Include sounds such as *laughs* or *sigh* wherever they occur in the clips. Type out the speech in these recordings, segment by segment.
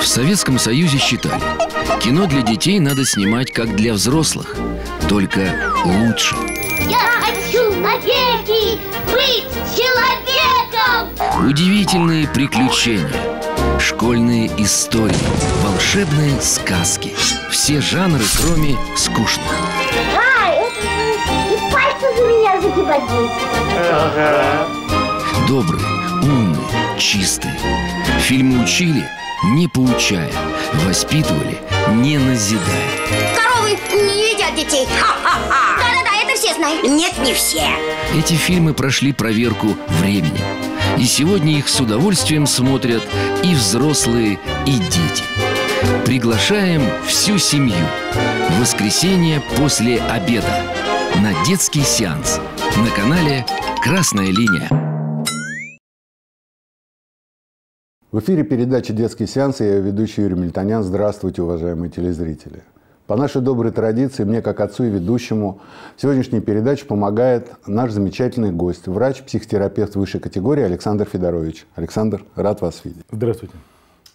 В Советском Союзе считали, кино для детей надо снимать как для взрослых, только лучше. Я хочу навеки быть человеком! Удивительные приключения, школьные истории, волшебные сказки. Все жанры, кроме скучных. А, это... и Ага. Добрые, умные, чистые. Фильмы учили – не поучая, воспитывали, не назидая. Коровы не едят детей. Да-да-да, это все знают. Нет, не все. Эти фильмы прошли проверку времени, И сегодня их с удовольствием смотрят и взрослые, и дети. Приглашаем всю семью. В воскресенье после обеда на детский сеанс на канале «Красная линия». В эфире передачи «Детский сеанс» и я ведущий Юрий Мельтонян. Здравствуйте, уважаемые телезрители. По нашей доброй традиции, мне как отцу и ведущему, сегодняшней передаче помогает наш замечательный гость, врач-психотерапевт высшей категории Александр Федорович. Александр, рад вас видеть. Здравствуйте.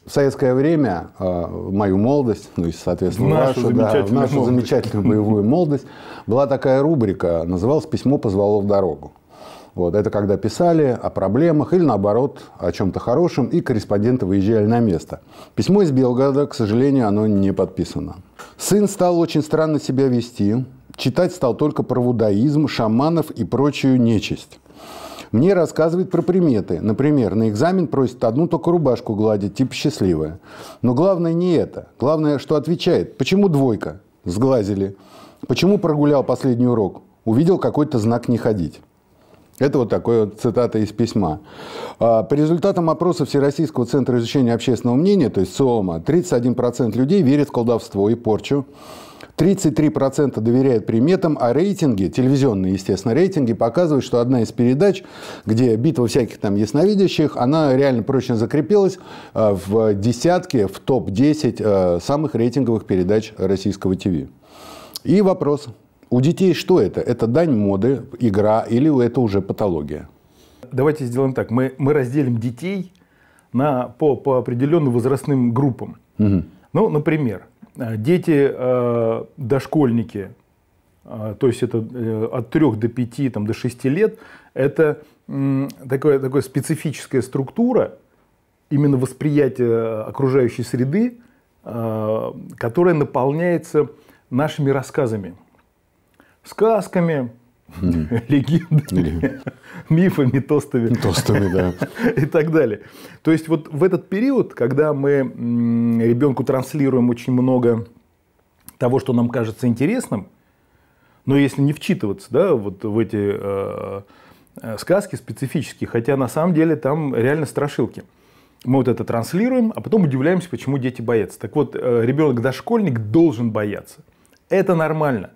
В советское время, а, мою молодость, ну и, соответственно, нашу, вашу, да, нашу замечательную боевую молодость, была такая рубрика, называлась «Письмо позвало в дорогу». Вот. Это когда писали о проблемах или, наоборот, о чем-то хорошем, и корреспонденты выезжали на место. Письмо из Белграда, к сожалению, оно не подписано. Сын стал очень странно себя вести. Читать стал только про вудаизм, шаманов и прочую нечисть. Мне рассказывает про приметы. Например, на экзамен просит одну только рубашку гладить, типа счастливая. Но главное не это. Главное, что отвечает. Почему двойка? Сглазили. Почему прогулял последний урок? Увидел какой-то знак не ходить. Это вот такая вот цитата из письма. А, По результатам опроса Всероссийского центра изучения общественного мнения, то есть СОМа, 31% людей верят в колдовство и порчу, 33% доверяют приметам, а рейтинги, телевизионные, естественно, рейтинги показывают, что одна из передач, где битва всяких там ясновидящих, она реально прочно закрепилась а, в десятке, в топ-10 а, самых рейтинговых передач российского ТВ. И вопрос, у детей что это? Это дань моды, игра или это уже патология? Давайте сделаем так. Мы, мы разделим детей на, по, по определенным возрастным группам. Угу. Ну, например, э, дети э, дошкольники, э, то есть это э, от 3 до 5, там, до 6 лет, это э, такая, такая специфическая структура именно восприятия окружающей среды, э, которая наполняется нашими рассказами сказками, легендами, мифами, тостами. Тостами, да. *laughs* И так далее. То есть вот в этот период, когда мы ребенку транслируем очень много того, что нам кажется интересным, но если не вчитываться да, вот в эти э, э, сказки специфические, хотя на самом деле там реально страшилки. Мы вот это транслируем, а потом удивляемся, почему дети боятся. Так вот, э, ребенок дошкольник должен бояться. Это нормально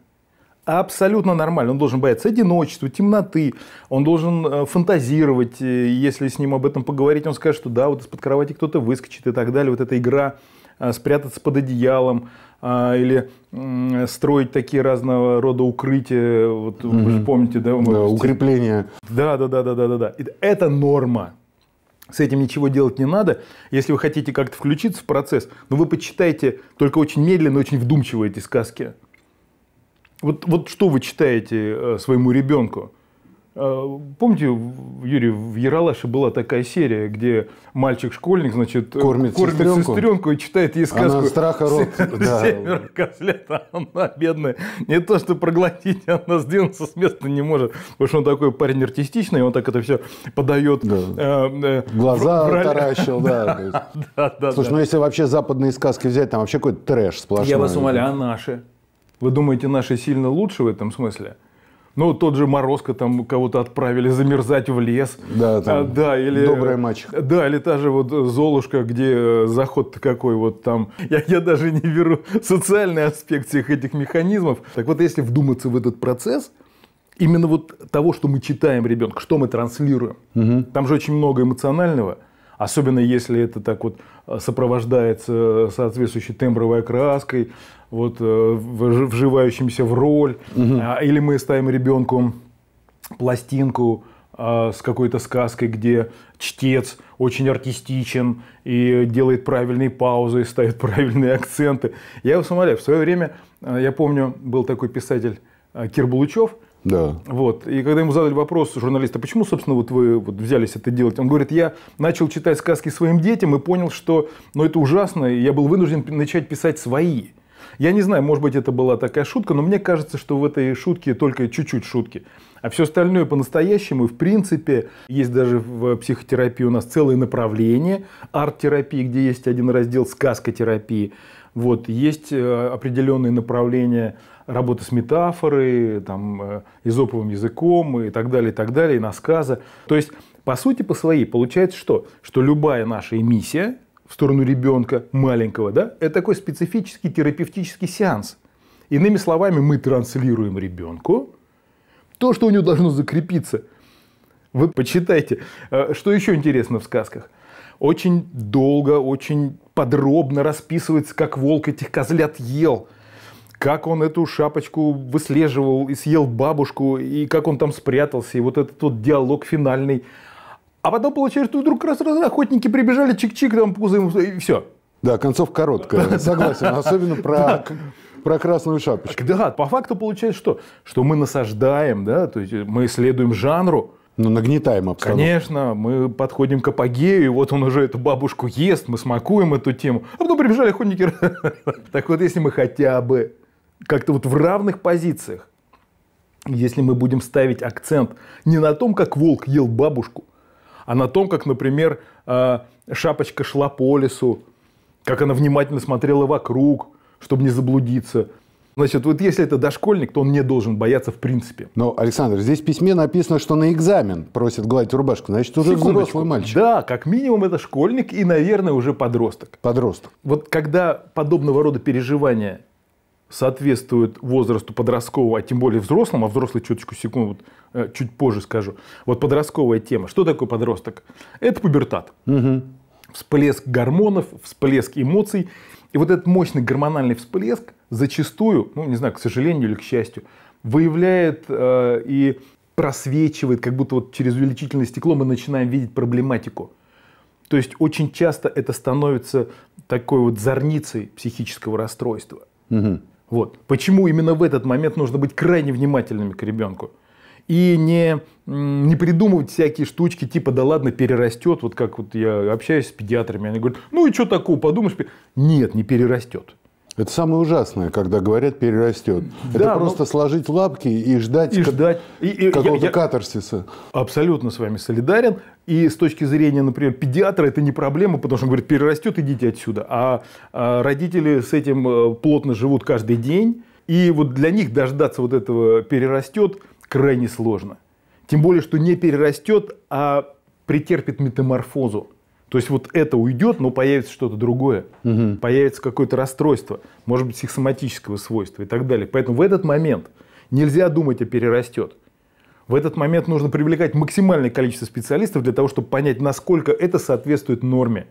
абсолютно нормально. Он должен бояться одиночества, темноты, он должен э, фантазировать. Если с ним об этом поговорить, он скажет, что да, вот из-под кровати кто-то выскочит и так далее. Вот эта игра э, спрятаться под одеялом а, или строить такие разного рода укрытия. Вот mm-hmm. вы же помните, да? Да, укрепления. Да, да, да, да, да, да, да. Это норма. С этим ничего делать не надо. Если вы хотите как-то включиться в процесс, но ну, вы почитайте только очень медленно, очень вдумчиво эти сказки. Вот, вот что вы читаете э, своему ребенку? Э, помните, Юрий, в Яралаше была такая серия, где мальчик-школьник, значит, э, кормит, кормит сестренку. сестренку и читает ей сказку. Она страха рот. Да. Север козлят, а она бедная. Не то, что проглотить, она сдвинуться с места не может. Потому что он такой парень артистичный, он так это все подает. Да. Э, э, Глаза в, таращил, да. *laughs* да, да Слушай, да. ну если вообще западные сказки взять, там вообще какой-то трэш сплошной. Я вас умоляю, а наши? Вы думаете, наши сильно лучше в этом смысле? Ну, тот же Морозко там кого-то отправили замерзать в лес. Да, а, там а, да, или, добрая мачеха. Да, или та же вот Золушка, где э, заход какой вот там. *laughs* Я, я даже не верю социальный аспект всех этих механизмов. Так вот, если вдуматься в этот процесс, именно вот того, что мы читаем ребенка, что мы транслируем, угу. там же очень много эмоционального – Особенно если это так вот э, сопровождается э, соответствующей тембровой окраской, вот, э, вживающимся в роль. Угу. Или мы ставим ребенку пластинку а, с какой-то сказкой, где чтец очень артистичен и делает правильные паузы, ставит правильные акценты. Я вас умоляю, в свое время, я помню, был такой писатель Кир Булычев – да. Вот. И когда ему задали вопрос журналиста, почему, собственно, вот вы вот взялись это делать, он говорит, я начал читать сказки своим детям и понял, что ну, это ужасно, и я был вынужден начать писать свои. Я не знаю, может быть, это была такая шутка, но мне кажется, что в этой шутке только чуть-чуть шутки. А все остальное по-настоящему, в принципе, есть даже в психотерапии у нас целое направление арт-терапии, где есть один раздел сказкотерапии. терапии вот, есть э, определенные направления работы с метафорой, там, э, изоповым языком и так далее, и так далее, и насказа. То есть, по сути, по своей получается что? Что любая наша эмиссия в сторону ребенка маленького, да, это такой специфический терапевтический сеанс. Иными словами, мы транслируем ребенку то, что у него должно закрепиться. Вы почитайте, э, что еще интересно в сказках. Очень долго, очень подробно расписывается, как волк этих козлят ел, как он эту шапочку выслеживал и съел бабушку, и как он там спрятался, и вот этот вот диалог финальный. А потом получается, что вдруг раз, раз, охотники прибежали, чик-чик, там пузы, и все. Да, концов короткая, согласен, особенно про про красную шапочку. Да, по факту получается что? Что мы насаждаем, да, то есть мы исследуем жанру, ну, нагнетаем обстановку. Конечно, мы подходим к апогею, и вот он уже эту бабушку ест, мы смакуем эту тему. А потом прибежали охотники. *laughs* Так вот, если мы хотя бы как-то вот в равных позициях, если мы будем ставить акцент не на том, как волк ел бабушку, а на том, как, например, а, шапочка шла по лесу, как она внимательно смотрела вокруг, чтобы не заблудиться, Значит, вот если это дошкольник, то он не должен бояться в принципе. Но, Александр, здесь в письме написано, что на экзамен просит гладить рубашку. Значит, уже взрослый мальчик. Да, как минимум это школьник и, наверное, уже подросток. Подросток. Вот когда подобного рода переживания соответствуют возрасту подросткового, а тем более взрослому, а взрослый чуточку секунду вот, э, чуть позже скажу. Вот подростковая тема. Что такое подросток? Это пубертат. Угу. Всплеск гормонов, всплеск эмоций. И вот этот мощный гормональный всплеск зачастую, ну не знаю, к сожалению или к счастью, выявляет э, и просвечивает, как будто вот через увеличительное стекло мы начинаем видеть проблематику. То есть очень часто это становится такой вот зорницей психического расстройства. Угу. Вот. Почему именно в этот момент нужно быть крайне внимательными к ребенку? и не, не придумывать всякие штучки типа «да ладно, перерастет», вот как вот я общаюсь с педиатрами, они говорят «ну и что такого, подумаешь?» Нет, не перерастет. Это самое ужасное, когда говорят перерастет. Да, это просто но... сложить лапки и ждать, и ждать. И, и, какого-то я, катарсиса. Абсолютно с вами солидарен. И с точки зрения, например, педиатра это не проблема, потому что он говорит, перерастет, идите отсюда. А, а родители с этим э, плотно живут каждый день. И вот для них дождаться вот этого перерастет крайне сложно. Тем более, что не перерастет, а претерпит метаморфозу. То есть вот это уйдет, но появится что-то другое, угу. появится какое-то расстройство, может быть, психосоматического свойства и так далее. Поэтому в этот момент нельзя думать о перерастет. В этот момент нужно привлекать максимальное количество специалистов для того, чтобы понять, насколько это соответствует норме.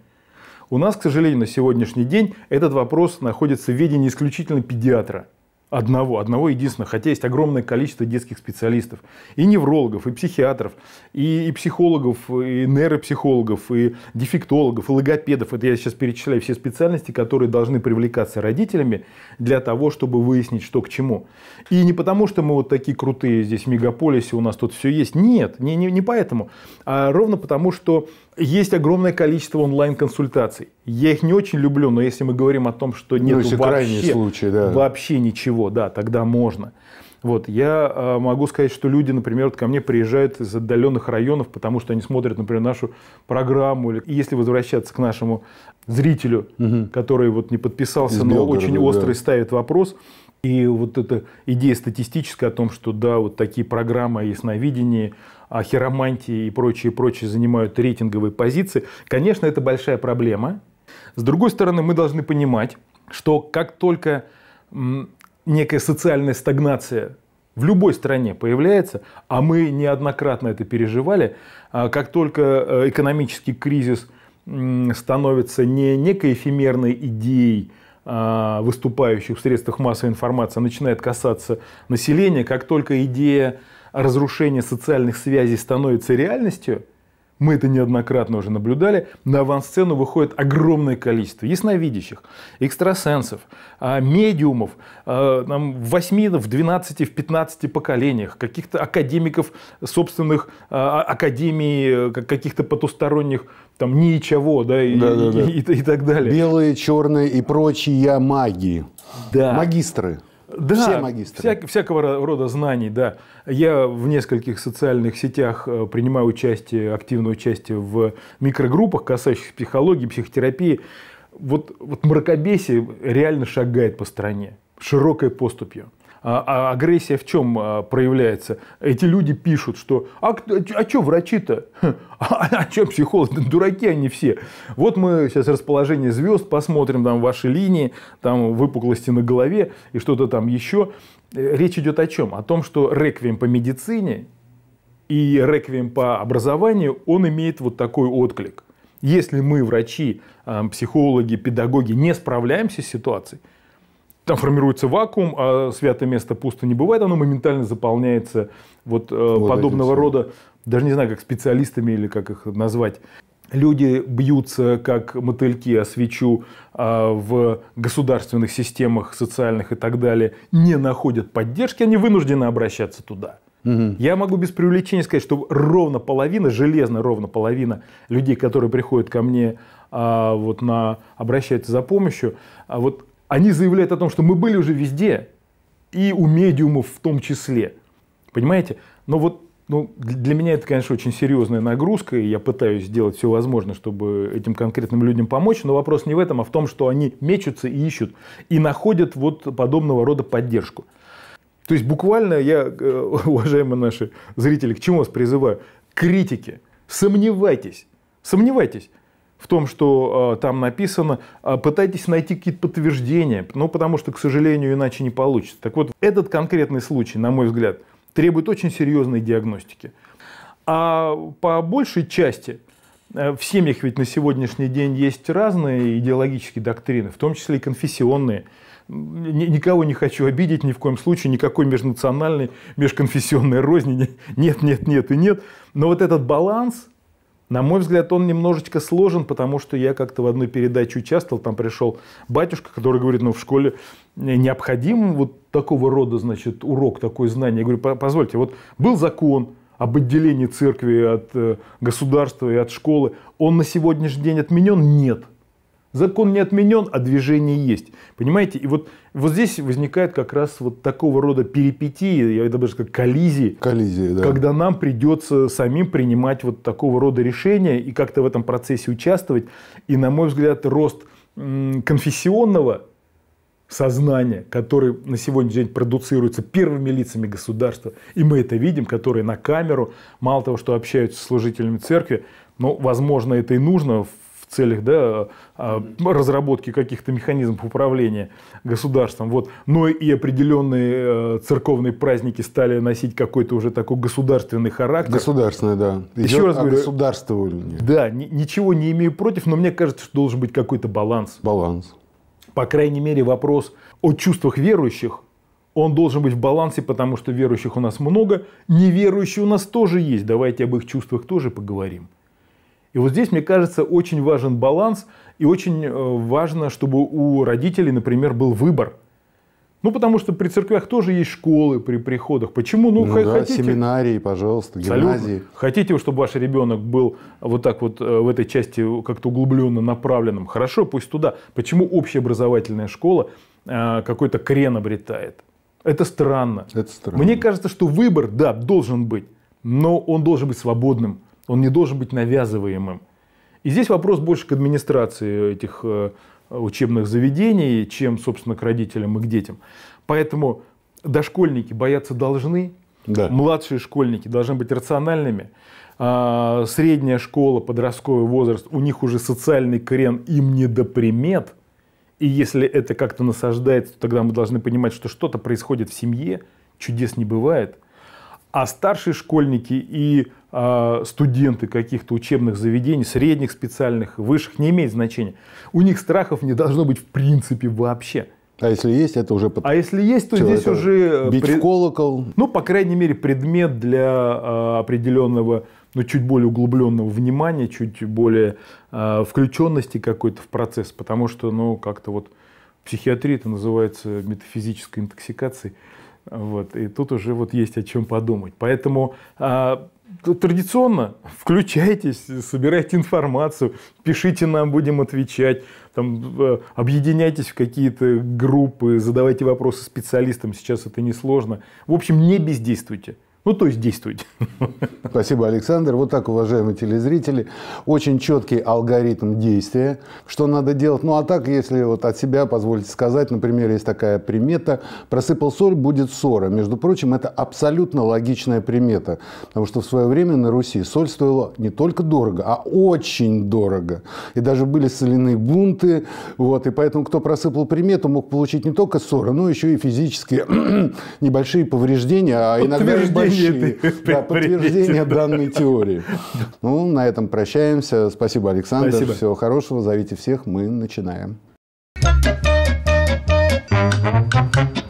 У нас, к сожалению, на сегодняшний день этот вопрос находится в ведении исключительно педиатра – Одного, одного единственного. Хотя есть огромное количество детских специалистов. И неврологов, и психиатров, и, и психологов, и нейропсихологов, и дефектологов, и логопедов. Это я сейчас перечисляю все специальности, которые должны привлекаться родителями для того, чтобы выяснить, что к чему. И не потому, что мы вот такие крутые здесь в мегаполисе, у нас тут все есть. Нет, не, не, не поэтому. А ровно потому, что есть огромное количество онлайн-консультаций. Я их не очень люблю, но если мы говорим о том, что нет ну, вообще, случаи, да. вообще ничего, да, тогда можно. Вот, я а, могу сказать, что люди, например, вот ко мне приезжают из отдаленных районов, потому что они смотрят, например, нашу программу. И если возвращаться к нашему зрителю, угу. который вот не подписался, из но Белгорода, очень острый да. ставит вопрос, и вот эта идея статистическая о том, что да, вот такие программы о ясновидении, о хиромантии и прочее, прочее занимают рейтинговые позиции, конечно, это большая проблема. С другой стороны, мы должны понимать, что как только некая социальная стагнация в любой стране появляется, а мы неоднократно это переживали, а как только э, экономический кризис становится не некой эфемерной идеей, а, выступающих в средствах массовой информации, начинает касаться населения, как только идея разрушения социальных связей становится реальностью – мы это неоднократно уже наблюдали. На авансцену выходит огромное количество ясновидящих, экстрасенсов, а, медиумов, а, там, в 8, в 12, в 15 поколениях, каких-то академиков собственных а, академий, э, каких-то потусторонних там ничего, да, и, да, да, да. И, и, и, так далее. Белые, черные и прочие магии, Да. Магистры. Да, все магистры. Вся, всякого рода знаний, да. Я в нескольких социальных сетях э, принимаю участие, активное участие в микрогруппах, касающихся психологии, психотерапии. Вот, вот мракобесие реально шагает по стране широкой поступью. А, а агрессия в чем а, проявляется? Эти люди пишут, что «А, а что врачи-то? А, а что психологи? дураки они все». Вот мы сейчас расположение звезд посмотрим, там ваши линии, там выпуклости на голове и что-то там еще. Речь идет о чем? О том, что реквием по медицине и реквием по образованию, он имеет вот такой отклик. Если мы, врачи, а, психологи, педагоги, не справляемся с ситуацией, там формируется вакуум, а святое место пусто не бывает, оно моментально заполняется вот, э, вот подобного один. рода, даже не знаю, как специалистами или как их назвать. Люди бьются, как мотыльки о свечу а, в государственных системах социальных и так далее, не находят поддержки, они вынуждены обращаться туда. Угу. Я могу без преувеличения сказать, что ровно половина, железно ровно половина людей, которые приходят ко мне а, вот на обращаются за помощью, а вот они заявляют о том, что мы были уже везде, и у медиумов в том числе. Понимаете? Но вот ну, для меня это, конечно, очень серьезная нагрузка, и я пытаюсь сделать все возможное, чтобы этим конкретным людям помочь, но вопрос не в этом, а в том, что они мечутся и ищут, и находят вот подобного рода поддержку. То есть буквально я, э, *laughs* уважаемые наши зрители, к чему вас призываю? Критики, Сомневайтесь. Сомневайтесь в том, что э, там написано, э, пытайтесь найти какие-то подтверждения, ну, потому что, к сожалению, иначе не получится. Так вот, этот конкретный случай, на мой взгляд, требует очень серьезной диагностики. А по большей части э, в семьях ведь на сегодняшний день есть разные идеологические доктрины, в том числе и конфессионные. Никого не хочу обидеть ни в коем случае, никакой межнациональной, межконфессионной розни нет, нет, нет и нет. Но вот этот баланс – на мой взгляд, он немножечко сложен, потому что я как-то в одной передаче участвовал, там пришел батюшка, который говорит, ну, в школе необходим вот такого рода, значит, урок, такое знание. Я говорю, позвольте, вот был закон об отделении церкви от э, государства и от школы, он на сегодняшний день отменен? Нет. Закон не отменен, а движение есть. Понимаете? И вот, вот здесь возникает как раз вот такого рода перипетии, я даже как коллизии. Коллизии, да. Когда нам придется самим принимать вот такого рода решения и как-то в этом процессе участвовать. И, на мой взгляд, рост конфессионного сознания, который на сегодняшний день продуцируется первыми лицами государства, и мы это видим, которые на камеру, мало того, что общаются с служителями церкви, но, возможно, это и нужно в в целях да, а, а, разработки каких-то механизмов управления государством. Вот. Но и определенные э, церковные праздники стали носить какой-то уже такой государственный характер. Государственный, да. Еще раз говорю. Государствование. Да, ничего не имею против, но мне кажется, что должен быть какой-то баланс. Баланс. По крайней мере, вопрос о чувствах верующих он должен быть в балансе, потому что верующих у нас много, неверующие у нас тоже есть. Давайте об их чувствах тоже поговорим. И вот здесь, мне кажется, очень важен баланс, и очень э, важно, чтобы у родителей, например, был выбор. Ну, потому что при церквях тоже есть школы при приходах. Почему? Ну, ну хотите... да, семинарии, пожалуйста, гимназии. Абсолютно. Хотите, чтобы ваш ребенок был вот так вот э, в этой части как-то углубленно направленным? Хорошо, пусть туда. Почему общеобразовательная школа э, какой-то крен обретает? Это странно. Это странно. Мне кажется, что выбор, да, должен быть, но он должен быть свободным. Он не должен быть навязываемым. И здесь вопрос больше к администрации этих э, учебных заведений, чем, собственно, к родителям и к детям. Поэтому дошкольники бояться должны, да. младшие школьники должны быть рациональными, а средняя школа, подростковый возраст, у них уже социальный крен, им не до И если это как-то насаждается, то тогда мы должны понимать, что что-то происходит в семье, чудес не бывает – а старшие школьники и а, студенты каких-то учебных заведений, средних, специальных, высших, не имеет значения. У них страхов не должно быть в принципе вообще. А если есть, это уже... Под... А если есть, то Чего здесь это? уже... Э, бить пред... в колокол? Ну, по крайней мере, предмет для э, определенного, ну, чуть более углубленного внимания, чуть более э, включенности какой-то в процесс. Потому что, ну, как-то вот психиатрия это называется метафизической интоксикацией. Вот, и тут уже вот есть о чем подумать. Поэтому а, традиционно включайтесь, собирайте информацию, пишите нам, будем отвечать, там, э, объединяйтесь в какие-то группы, задавайте вопросы специалистам, сейчас это несложно. В общем, не бездействуйте. Ну, то есть действуйте. *laughs* Спасибо, Александр. Вот так, уважаемые телезрители, очень четкий алгоритм действия, что надо делать. Ну, а так, если вот от себя позволите сказать, например, есть такая примета, просыпал соль, будет ссора. Между прочим, это абсолютно логичная примета, потому что в свое время на Руси соль стоила не только дорого, а очень дорого. И даже были соляные бунты, вот, и поэтому кто просыпал примету, мог получить не только ссоры, но еще и физические *clears throat* небольшие повреждения, а иногда и подтверждение, да, данной теории. Ну, на этом прощаемся. Спасибо, Александр. Всего хорошего. Зовите всех. Мы начинаем. Thank you.